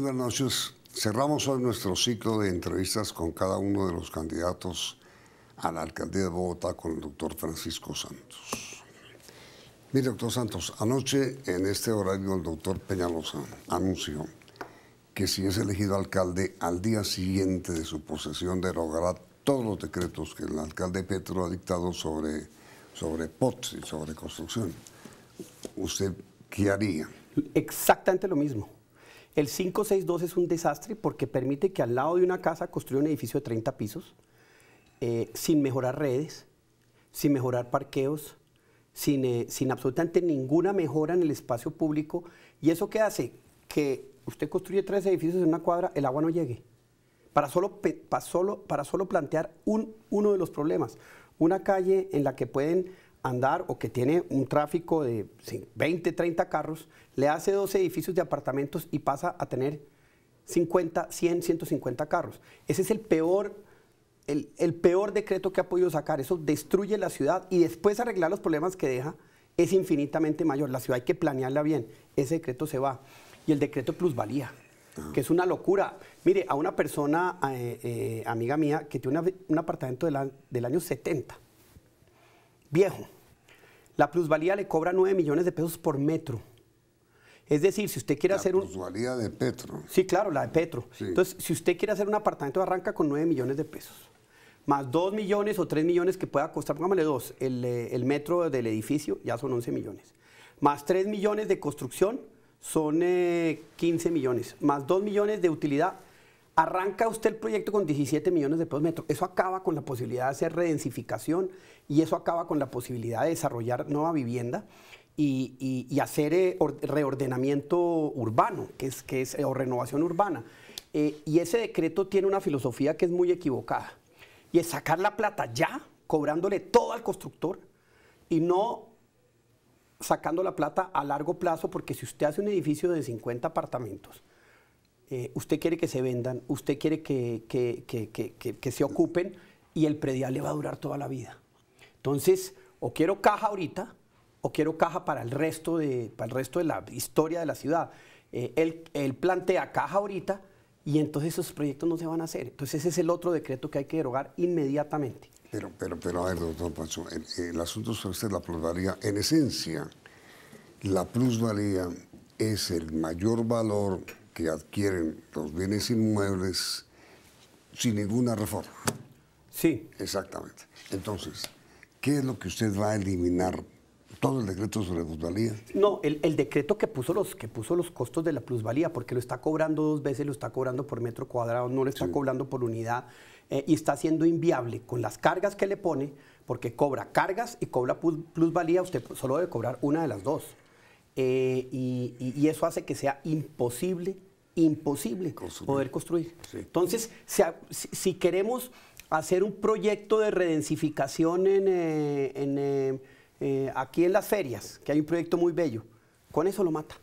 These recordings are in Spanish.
Buenas noches. Cerramos hoy nuestro ciclo de entrevistas con cada uno de los candidatos a la alcaldía de Bogotá con el doctor Francisco Santos. Mire, doctor Santos, anoche en este horario el doctor Peñalosa anunció que si es elegido alcalde, al día siguiente de su posesión derogará todos los decretos que el alcalde Petro ha dictado sobre, sobre POTS y sobre construcción. ¿Usted qué haría? Exactamente lo mismo. El 562 es un desastre porque permite que al lado de una casa construya un edificio de 30 pisos eh, sin mejorar redes, sin mejorar parqueos, sin, eh, sin, absolutamente ninguna mejora en el espacio público. ¿Y eso qué hace? Que usted construye tres edificios en una cuadra, el agua no llegue. Para solo, para solo, para solo plantear un, uno de los problemas. Una calle en la que pueden andar o que tiene un tráfico de 20, 30 carros, le hace dos edificios de apartamentos y pasa a tener 50, 100, 150 carros. Ese es el peor, el, peor decreto que ha podido sacar. Eso destruye la ciudad y después arreglar los problemas que deja es infinitamente mayor. La ciudad hay que planearla bien. Ese decreto se va. Y el decreto plusvalía, ah. que es una locura. Mire, a una persona, eh, eh, amiga mía, que tiene un apartamento del, del año 70 viejo. La plusvalía le cobra 9 millones de pesos por metro. Es decir, si usted quiere hacer un... La plusvalía de Petro. Sí, claro, la de Petro. Entonces, si usted quiere hacer un apartamento, arranca con 9 millones de pesos. Más 2 millones o 3 millones que pueda costar, pongámosle 2, eh, el, metro del edificio, ya son 11 millones. Más 3 millones de construcción, son 15 eh, millones. Más 2 millones de utilidad, Arranca usted el proyecto con 17 millones de pesos metro. Eso acaba con la posibilidad de hacer redensificación y eso acaba con la posibilidad de desarrollar nueva vivienda y, hacer eh, reordenamiento urbano, que es, que es o renovación urbana. Eh, y ese decreto tiene una filosofía que es muy equivocada. Y es sacar la plata ya, cobrándole todo al constructor y no sacando la plata a largo plazo, porque si usted hace un edificio de 50 apartamentos eh, usted quiere que se vendan, usted quiere que, se ocupen y el predial le va a durar toda la vida. Entonces, o quiero caja ahorita o quiero caja para el resto de, el resto de la historia de la ciudad. Eh, él, plantea caja ahorita y entonces esos proyectos no se van a hacer. Entonces ese es el otro decreto que hay que derogar inmediatamente. Pero, pero, pero a ver, doctor Pancho, el, asunto sobre la plusvalía, en esencia, la plusvalía es el mayor valor que adquieren los bienes inmuebles sin ninguna reforma. Sí. Exactamente. Entonces, ¿qué es lo que usted va a eliminar? ¿Todo el decreto sobre plusvalía? No, el, decreto que puso, los, que puso los costos de la plusvalía, porque lo está cobrando dos veces, lo está cobrando por metro cuadrado, no lo está cobrando por unidad eh, y está siendo inviable con las cargas que le pone, porque cobra cargas y cobra plusvalía, usted solo debe cobrar una de las dos. Eh, y eso hace que sea imposible imposible poder construir. Entonces, si, queremos hacer un proyecto de redensificación en, eh, eh, eh, aquí en las ferias, que hay un proyecto muy bello, con eso lo mata.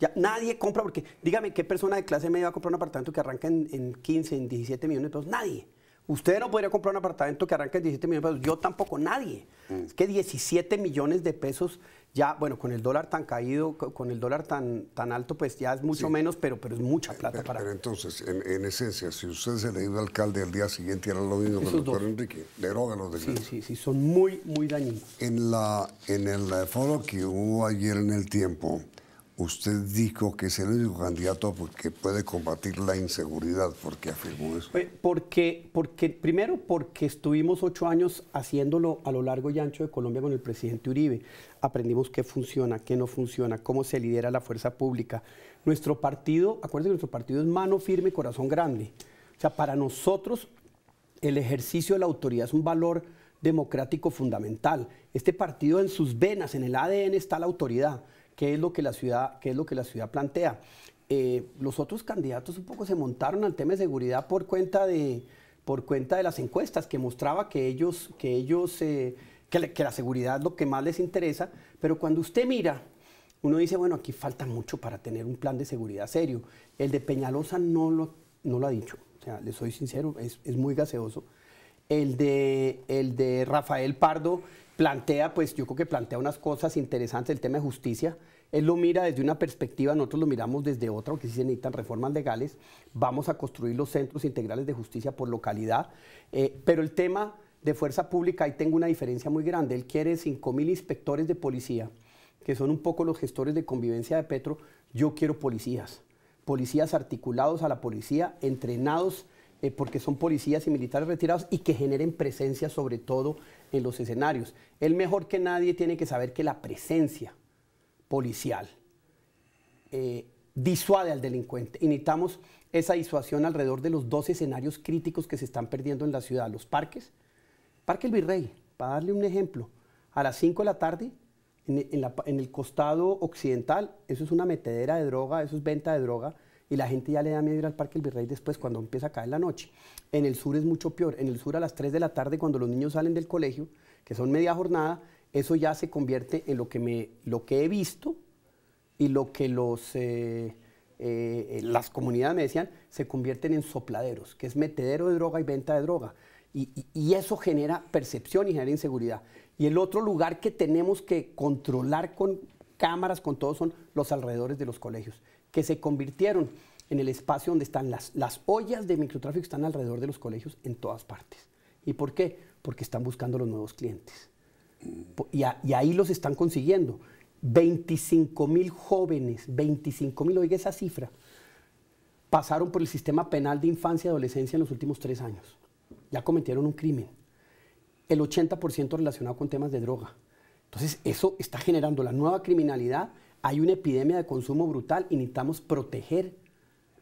Ya, nadie compra, porque dígame qué persona de clase media va a comprar un apartamento que arranca en, en 15, en 17 millones de pesos. Nadie. Usted no podría comprar un apartamento que arranque en 17 millones de pesos. Yo tampoco, nadie. Mm. Es que 17 millones de pesos ya, bueno, con el dólar tan caído, con el dólar tan, tan alto, pues ya es mucho menos, pero, pero es mucha plata para... Pero entonces, en, esencia, si usted se le iba alcalde el día siguiente, era lo mismo que el doctor Enrique, deroga los decretos. Sí, sí, sí, son muy, muy dañinos. En, la, en el foro que hubo ayer en el tiempo, usted dijo que es el único candidato pues, que puede combatir la inseguridad. ¿Por qué afirmó eso? Porque, porque, primero, porque estuvimos ocho años haciéndolo a lo largo y ancho de Colombia con el presidente Uribe. Aprendimos qué funciona, qué no funciona, cómo se lidera la fuerza pública. Nuestro partido, acuérdense, nuestro partido es mano firme, corazón grande. O sea, para nosotros el ejercicio de la autoridad es un valor democrático fundamental. Este partido en sus venas, en el ADN está la autoridad qué es lo que la ciudad, qué es lo que la ciudad plantea. Eh, los otros candidatos un poco se montaron al tema de seguridad por cuenta de, por cuenta de las encuestas que mostraba que ellos, que ellos, eh, que, la seguridad es lo que más les interesa, pero cuando usted mira uno dice, bueno, aquí falta mucho para tener un plan de seguridad serio. El de Peñalosa no lo, no lo ha dicho, o sea, le soy sincero, es, es muy gaseoso. El de, el de Rafael Pardo plantea, pues yo creo que plantea unas cosas interesantes, el tema de justicia. Él lo mira desde una perspectiva, nosotros lo miramos desde otra, porque si se necesitan reformas legales, vamos a construir los centros integrales de justicia por localidad. Eh, pero el tema de fuerza pública, ahí tengo una diferencia muy grande. Él quiere 5.000 inspectores de policía, que son un poco los gestores de convivencia de Petro. Yo quiero policías, policías articulados a la policía, entrenados eh, porque son policías y militares retirados y que generen presencia sobre todo en los escenarios. El mejor que nadie tiene que saber que la presencia policial eh, disuade al delincuente. Y esa disuasión alrededor de los dos escenarios críticos que se están perdiendo en la ciudad. Los parques, Parque El Virrey, para darle un ejemplo, a las 5 de la tarde, en el costado occidental, eso es una metedera de droga, eso es venta de droga, y la gente ya le da miedo ir al Parque El Virrey después cuando empieza a caer la noche. En el sur es mucho peor. En el sur a las 3 de la tarde cuando los niños salen del colegio, que son media jornada, eso ya se convierte en lo que, me, lo que he visto y lo que los, eh, eh, eh, las comunidades me decían, se convierten en sopladeros, que es metedero de droga y venta de droga. Y, y, eso genera percepción y genera inseguridad. Y el otro lugar que tenemos que controlar con cámaras, con todo, son los alrededores de los colegios que se convirtieron en el espacio donde están las, ollas de microtráfico, están alrededor de los colegios en todas partes. ¿Y por qué? Porque están buscando los nuevos clientes. Y, y ahí los están consiguiendo. 25 mil jóvenes, 25 mil, oiga esa cifra, pasaron por el sistema penal de infancia y adolescencia en los últimos tres años. Ya cometieron un crimen. El 80% relacionado con temas de droga. Entonces, eso está generando la nueva criminalidad hay una epidemia de consumo brutal y necesitamos proteger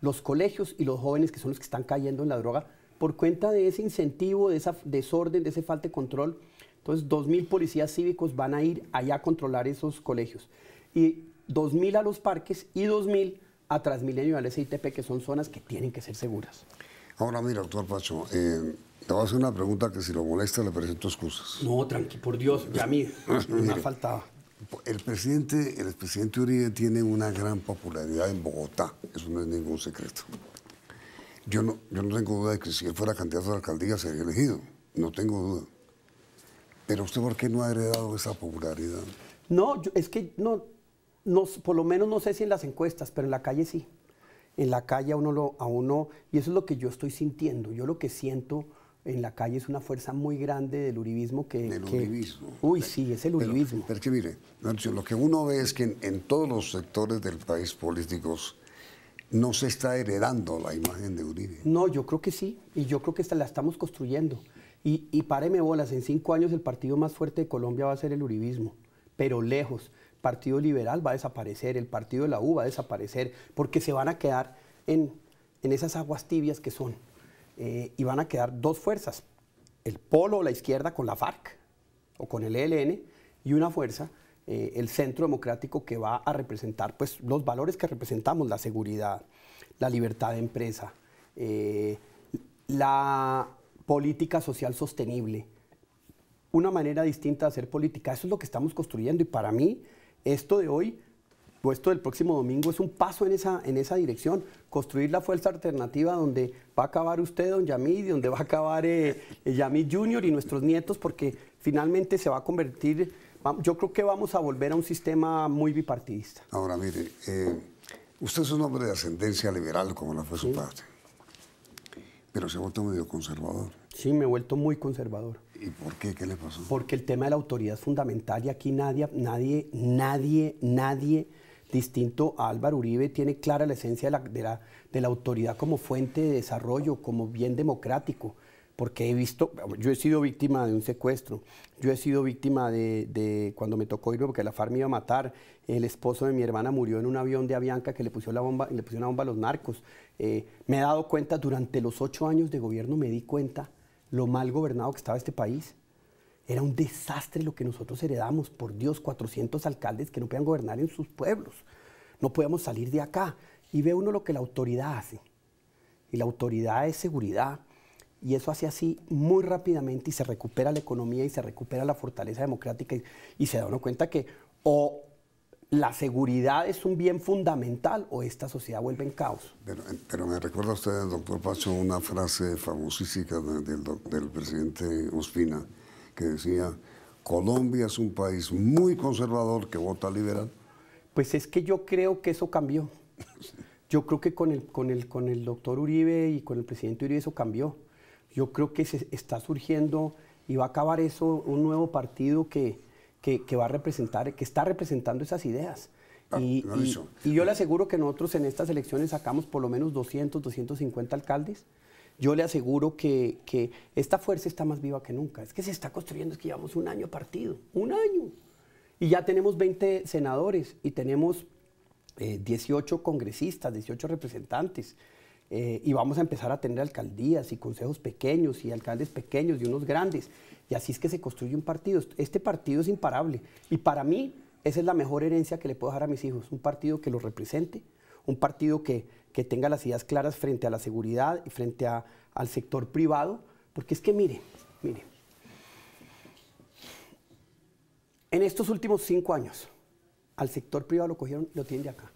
los colegios y los jóvenes que son los que están cayendo en la droga por cuenta de ese incentivo, de esa desorden, de ese falta de control. Entonces, 2.000 policías cívicos van a ir allá a controlar esos colegios. Y 2.000 a los parques y 2.000 a Transmilenio y al SITP, que son zonas que tienen que ser seguras. Ahora, mira, doctor Pacho, eh, te voy a hacer una pregunta que si lo molesta le presento excusas. No, tranqui, por Dios, ya a mí me ha faltaba. El presidente, el Uribe tiene una gran popularidad en Bogotá, eso no es ningún secreto. Yo no, yo no tengo duda de que si él fuera candidato a la alcaldía sería elegido, no tengo duda. Pero usted, ¿por qué no ha heredado esa popularidad? No, es que no, no, por lo menos no sé si en las encuestas, pero en la calle sí. En la calle uno, lo, a uno, y eso es lo que yo estoy sintiendo. Yo lo que siento en la calle es una fuerza muy grande del uribismo que... Del uribismo. Uy, sí, es el uribismo. Pero, que mire, lo que uno ve es que en, todos los sectores del país políticos no se está heredando la imagen de Uribe. No, yo creo que sí, y yo creo que la estamos construyendo. Y, y páreme bolas, en cinco años el partido más fuerte de Colombia va a ser el uribismo, pero lejos. partido Liberal va a desaparecer, el Partido de la U va a desaparecer, porque se van a quedar en, en esas aguas tibias que son. Eh, y van a quedar dos fuerzas, el polo o la izquierda con la FARC o con el ELN y una fuerza, eh, el centro democrático que va a representar pues, los valores que representamos, la seguridad, la libertad de empresa, eh, la política social sostenible, una manera distinta de hacer política. Eso es lo que estamos construyendo y para mí esto de hoy puesto del próximo domingo es un paso en esa, en esa dirección, construir la fuerza alternativa donde va a acabar usted, don Yamid, y donde va a acabar eh, eh Yamid Junior y nuestros nietos, porque finalmente se va a convertir, yo creo que vamos a volver a un sistema muy bipartidista. Ahora, mire, eh, usted es un hombre de ascendencia liberal, como no fue su parte, pero se ha vuelto medio conservador. Sí, me he vuelto muy conservador. ¿Y por qué? ¿Qué le pasó? Porque el tema de la autoridad es fundamental y aquí nadie, nadie, nadie, nadie distinto a Álvaro Uribe, tiene clara la esencia de la, autoridad como fuente de desarrollo, como bien democrático porque he visto, yo he sido víctima de un secuestro, yo he sido víctima de, cuando me tocó irme porque la FARC me iba a matar, el esposo de mi hermana murió en un avión de Avianca que le pusieron, la bomba, le pusieron una bomba a los narcos. Eh, me he dado cuenta, durante los ocho años de gobierno me di cuenta lo mal gobernado que estaba este país. Era un desastre lo que nosotros heredamos, por Dios, 400 alcaldes que no podían gobernar en sus pueblos. No podíamos salir de acá. Y ve uno lo que la autoridad hace. Y la autoridad es seguridad. Y eso hace así muy rápidamente y se recupera la economía y se recupera la fortaleza democrática y, se da uno cuenta que o la seguridad es un bien fundamental o esta sociedad vuelve en caos. Pero, eh, me recuerda a usted, doctor Pacho, una frase famosísima del, del presidente Ospina que decía, Colombia es un país muy conservador que vota liberal. Pues es que yo creo que eso cambió. Yo creo que con el, con el, con el doctor Uribe y con el presidente Uribe eso cambió. Yo creo que se está surgiendo y va a acabar eso un nuevo partido que, que, va a representar, que está representando esas ideas. Ah, y, y, yo le aseguro que nosotros en estas elecciones sacamos por lo menos 200, 250 alcaldes yo le aseguro que, esta fuerza está más viva que nunca. Es que se está construyendo, es que llevamos un año partido, un año. Y ya tenemos 20 senadores y tenemos 18 eh, congresistas, 18 representantes. Eh, y vamos a empezar a tener alcaldías y consejos pequeños y alcaldes pequeños y unos grandes. Y así es que se construye un partido. Este partido es imparable. Y para mí, esa es la mejor herencia que le puedo dejar a mis hijos. Un partido que los represente, un partido que que tenga las ideas claras frente a la seguridad y frente al sector privado, porque es que mire, mire, en estos últimos cinco años al sector privado lo cogieron y lo tienen de acá.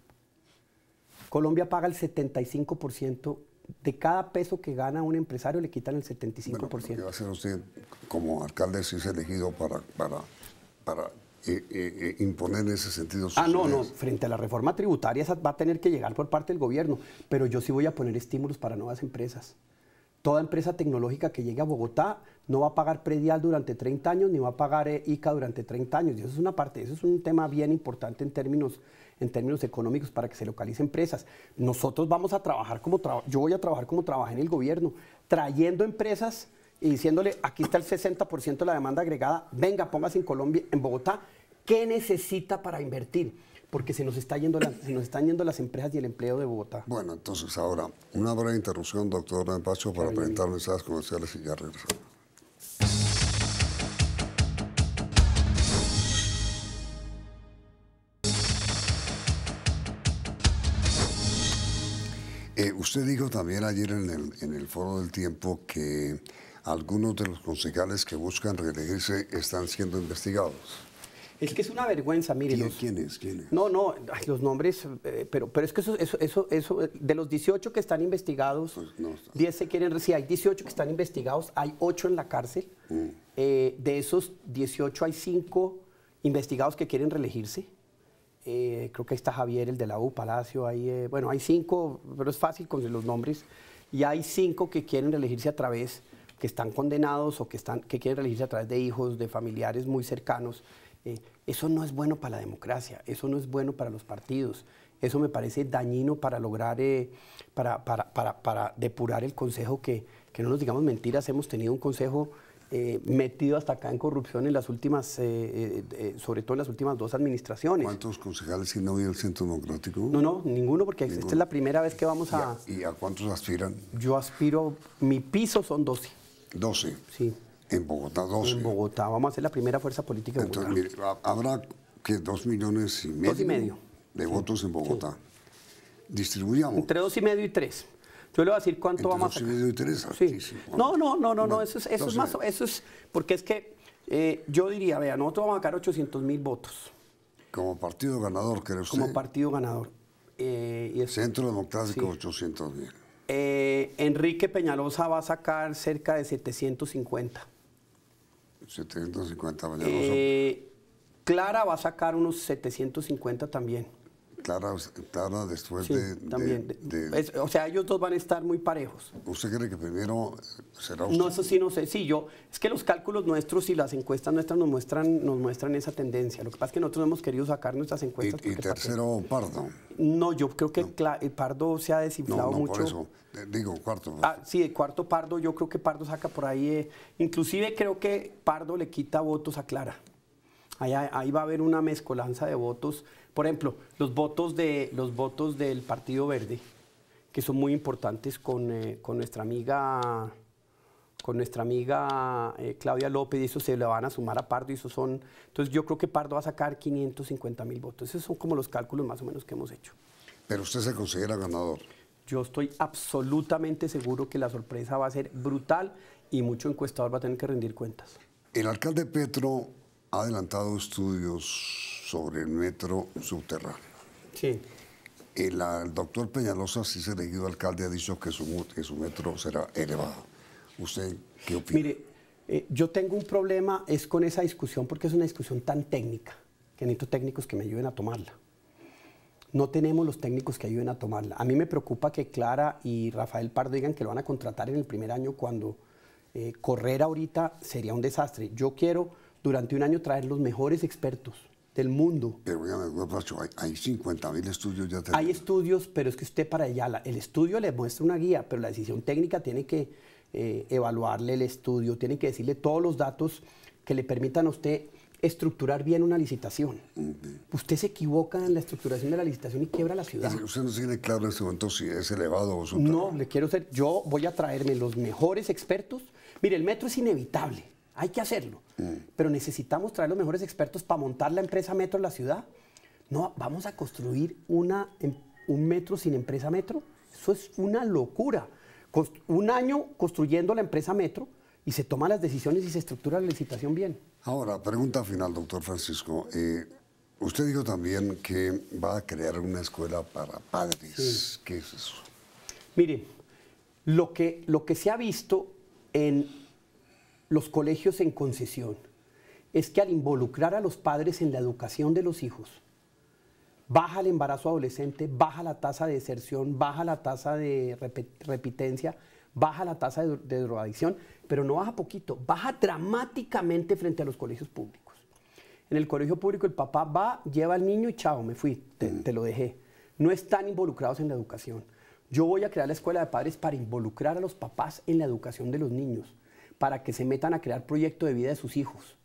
Colombia paga el 75% de cada peso que gana un empresario le quitan el 75%. Bueno, ¿Qué va a hacer usted como alcalde si es elegido para, para, para eh, eh, eh, imponer en ese sentido. ah, no, no, frente a la reforma tributaria esa va a tener que llegar por parte del gobierno, pero yo sí voy a poner estímulos para nuevas empresas. Toda empresa tecnológica que llegue a Bogotá no va a pagar predial durante 30 años ni va a pagar ICA durante 30 años. Y eso es una parte, eso es un tema bien importante en términos, en términos económicos para que se localicen empresas. Nosotros vamos a trabajar como tra yo voy a trabajar como trabajé en el gobierno, trayendo empresas y diciéndole, aquí está el 60% de la demanda agregada, venga, póngase en Colombia, en Bogotá, ¿qué necesita para invertir? Porque se nos, está yendo nos están yendo las empresas y el empleo de Bogotá. Bueno, entonces ahora, una breve interrupción, doctor Pacho, para presentar mensajes comerciales y ya regresamos. Eh, usted dijo también ayer en el, en el Foro del Tiempo que algunos de los concejales que buscan reelegirse están siendo investigados. Es que es una vergüenza, mire. ¿Quién, No, no, los nombres, eh, pero, pero es que eso, eso, eso, de los 18 que están investigados, 10 pues, se quieren, si hay 18 que están investigados, hay 8 en la cárcel, mm. eh, de esos 18 hay 5 investigados que quieren reelegirse. Eh, creo que ahí está Javier, el de la U, Palacio, bueno, hay 5, pero es fácil con los nombres, y hay 5 que quieren reelegirse a través que están condenados o que, están, que quieren elegirse a través de hijos, de familiares muy cercanos. Eh, eso no es bueno para la democracia, eso no es bueno para los partidos, eso me parece dañino para lograr, eh, para, para, para, depurar el Consejo, que, que no nos digamos mentiras, hemos tenido un Consejo eh, metido hasta acá en corrupción en las últimas, sobre todo en las últimas dos administraciones. ¿Cuántos concejales no vienen el Centro Democrático? No, no, ninguno, porque esta es la primera vez que vamos a... ¿Y a, cuántos aspiran? Yo aspiro, mi piso son 12. 12. Sí. En Bogotá 12. En Bogotá, vamos a ser la primera fuerza política de Bogotá. Mire, habrá que dos millones y medio, dos y medio. de votos en Bogotá. Distribuyamos. Entre dos y medio y tres. Yo le voy a decir cuánto Entre vamos dos y medio y tres, sí. No, no, no, no, no, eso es, eso es más, eso es, porque es que eh, yo diría, vea, nosotros vamos a sacar 800 mil votos. Como partido ganador, creo usted. Como partido ganador. Eh, y Centro Democrático, 800 mil. Eh, Enrique Peñalosa va a sacar cerca de 750. 750 Peñalosa. Eh, Clara va a sacar unos 750 también. Clara, después de, también. o sea, ellos dos van a estar muy parejos. ¿Usted cree que primero será usted? No, eso sí, no sé. Sí, yo... Es que los cálculos nuestros y las encuestas nuestras nos muestran, nos muestran esa tendencia. Lo que pasa es que nosotros hemos querido sacar nuestras encuestas. ¿Y, tercero Pardo? No, yo creo que el eh, Pardo se ha desinflado no, mucho. Por eso. Eh, digo, cuarto. Ah, sí, de cuarto Pardo, yo creo que Pardo saca por ahí... Eh, inclusive creo que Pardo le quita votos a Clara. ahí va a haber una mezcolanza de votos por ejemplo, los votos, de, los votos del Partido Verde, que son muy importantes con, eh, nuestra amiga, con nuestra amiga eh, Claudia López, y eso se le van a sumar a Pardo, y son... Entonces yo creo que Pardo va a sacar 550 mil votos. Esos son como los cálculos más o menos que hemos hecho. Pero usted se considera ganador. Yo estoy absolutamente seguro que la sorpresa va a ser brutal y mucho encuestador va a tener que rendir cuentas. El alcalde Petro ha adelantado estudios sobre el metro subterráneo. Sí. El, doctor Peñalosa, si se elegido alcalde, ha dicho que su, metro será elevado. ¿Usted qué opina? Mire, eh, yo tengo un problema es con esa discusión porque es una discusión tan técnica que necesito técnicos que me ayuden a tomarla. No tenemos los técnicos que ayuden a tomarla. A mí me preocupa que Clara y Rafael Pardo digan que lo van a contratar en el primer año cuando eh, correr ahorita sería un desastre. Yo quiero durante un año traer los mejores expertos del mundo. Pero hay 50 mil estudios ya. Hay estudios, pero es que usted para allá, el estudio le muestra una guía, pero la decisión técnica tiene que eh, evaluarle el estudio, tiene que decirle todos los datos que le permitan a usted estructurar bien una licitación. Usted se equivoca en la estructuración de la licitación y quiebra la ciudad. Usted no tiene claro en este momento si es elevado o no? No, le quiero ser. Yo voy a traerme los mejores expertos. Mire, el metro es inevitable, hay que hacerlo. Mm. Pero necesitamos traer los mejores expertos para montar la empresa Metro en la ciudad. No, vamos a construir una, em, un metro sin empresa Metro. Eso es una locura. un año construyendo la empresa Metro y se toman las decisiones y se estructura la licitación bien. Ahora, pregunta final, doctor Francisco. Eh, usted dijo también que va a crear una escuela para padres. ¿Qué es eso? Mire, lo que, lo que se ha visto en los colegios en concesión es que al involucrar a los padres en la educación de los hijos, baja el embarazo adolescente, baja la tasa de deserción, baja la tasa de repitencia, baja la tasa de, drogadicción, pero no baja poquito, baja dramáticamente frente a los colegios públicos. En el colegio público el papá va, lleva al niño y chao, me fui, te mm. lo dejé. No están involucrados en la educación. Yo voy a crear la escuela de padres para involucrar a los papás en la educación de los niños para que se metan a crear proyecto de vida de sus hijos.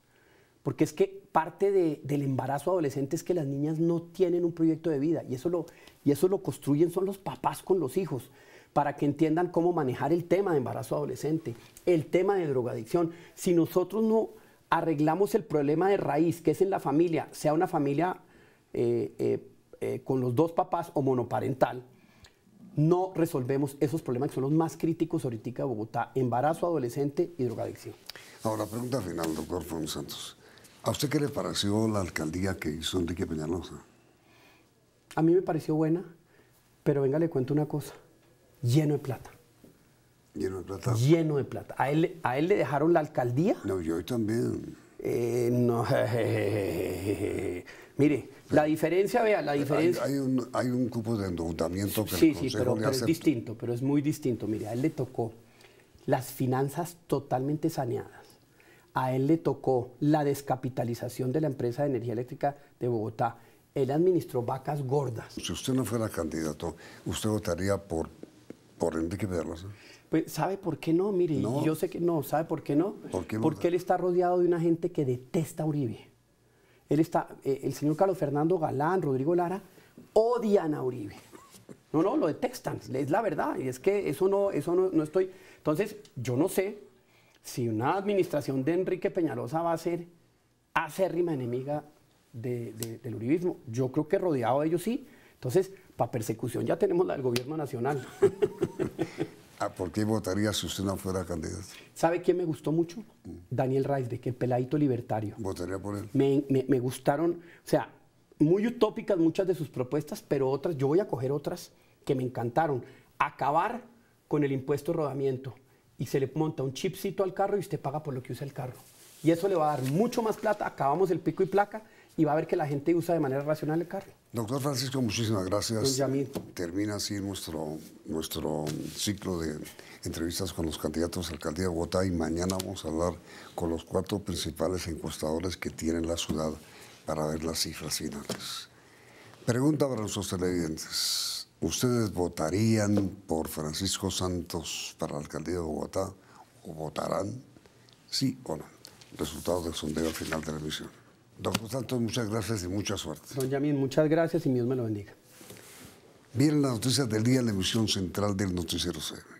Porque es que parte del embarazo adolescente es que las niñas no tienen un proyecto de vida y eso, lo, y eso lo construyen son los papás con los hijos para que entiendan cómo manejar el tema de embarazo adolescente, el tema de drogadicción. Si nosotros no arreglamos el problema de raíz, que es en la familia, sea una familia eh, eh, eh, con los dos papás o monoparental, no resolvemos esos problemas que son los más críticos ahorita de Bogotá, embarazo adolescente y drogadicción. Ahora, pregunta final, doctor Juan Santos. ¿A usted qué le pareció la alcaldía que hizo Enrique Peñalosa? A mí me pareció buena, pero venga, le cuento una cosa. Lleno de plata. ¿Lleno de plata? Lleno de plata. ¿A él, a él le dejaron la alcaldía? No, yo también. Eh, no, mire, la diferencia, vea, la diferencia... Hay, un, hay un, cupo de endeudamiento que Sí, sí, pero, pero es distinto, pero es muy distinto. Mire, a él le tocó las finanzas totalmente saneadas. A él le tocó la descapitalización de la empresa de energía eléctrica de Bogotá. Él administró vacas gordas. Si usted no fuera candidato, ¿usted votaría por, por Enrique Pedraza? Pues, ¿sabe por qué no? Mire, yo sé que no, ¿sabe por qué no? qué Porque él está rodeado de una gente que detesta Uribe. Él está, eh, el señor Carlos Fernando Galán, Rodrigo Lara, odian a Uribe. No, no, lo detestan, es la verdad. Y es que eso no, eso no, estoy. Entonces, yo no sé si una administración de Enrique Peñalosa va a ser acérrima enemiga de, del uribismo. Yo creo que rodeado de ellos sí. Entonces, para persecución ya tenemos la del gobierno nacional. Ah, ¿Por qué votaría si usted no fuera candidato? ¿Sabe quién me gustó mucho? Mm. Daniel Reisbeck, el peladito libertario. ¿Votaría por él? Me, gustaron, o sea, muy utópicas muchas de sus propuestas, pero otras, yo voy a coger otras que me encantaron. Acabar con el impuesto rodamiento y se le monta un chipcito al carro y usted paga por lo que usa el carro. Y eso le va a dar mucho más plata, acabamos el pico y placa y va a ver que la gente usa de manera racional el carro. Doctor Francisco, muchísimas gracias. Termina así nuestro, nuestro ciclo de entrevistas con los candidatos a la alcaldía de Bogotá y mañana vamos a hablar con los cuatro principales encuestadores que tiene la ciudad para ver las cifras finales. Pregunta para nuestros televidentes. ¿Ustedes votarían por Francisco Santos para la alcaldía de Bogotá o votarán sí o no? Resultados del sondeo final de la emisión. Doctor Santos, muchas gracias y mucha suerte. Don Yamín, muchas gracias y Dios me lo bendiga. Vienen las noticias del día en la emisión central del Noticiero C.